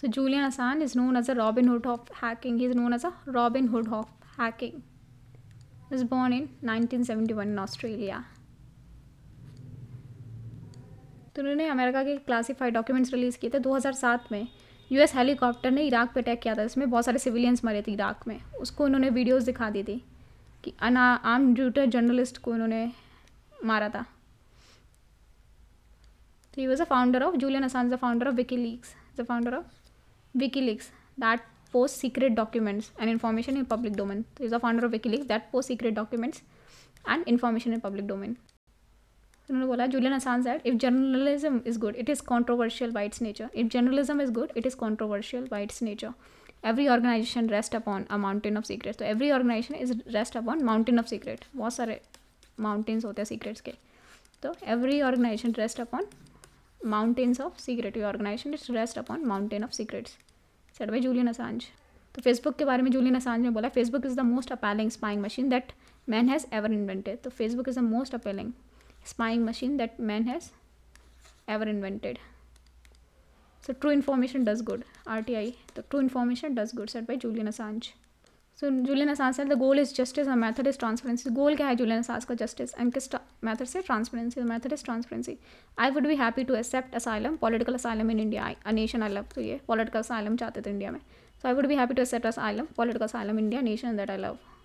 So Julian Assange is known as a Robin Hood of hacking is known as a Robin Hood of hacking is born in 1971 in Australia तो उन्होंने America के classified documents release किए थे 2007 में US helicopter ने Iraq पर attack किया था इसमें बहुत सारे सिविलियंस मरे थे इराक में उसको उन्होंने वीडियोस दिखा दी थी कि अना आम ड्यूटर जर्नलिस्ट को उन्होंने मारा था तो he was a founder of Julian Assange the founder of WikiLeaks the founder of WikiLeaks that posts secret documents and information in public domain. So he's the founder of WikiLeaks that posts secret documents and information in public domain. उन्होंने बोला Julian Assange that if journalism is good it is controversial by its nature if journalism is good it is controversial by its nature every organisation rest upon a mountain of secret तो every organisation is rest upon mountain of secret बहुत सारे mountains होते हैं secrets के तो every organisation rest upon mountains of secret you organisation its rest upon mountain of secrets said by Julian Assange तो Facebook के बारे में जूलियन असांज ने बोला Facebook is the most appalling spying machine that man has ever invented तो Facebook is the most appalling spying machine that man has ever invented so true information does good R T I तो true information does good said by Julian Assange so Julian Assange the goal is justice and method is transparency goal क्या है Julian Assange का justice and किस method से transparency method is transparency I would be happy to accept asylum political asylum in India I a nation I love तो ये political asylum चाहते थे India में so I would be happy to accept asylum political asylum India nation that I love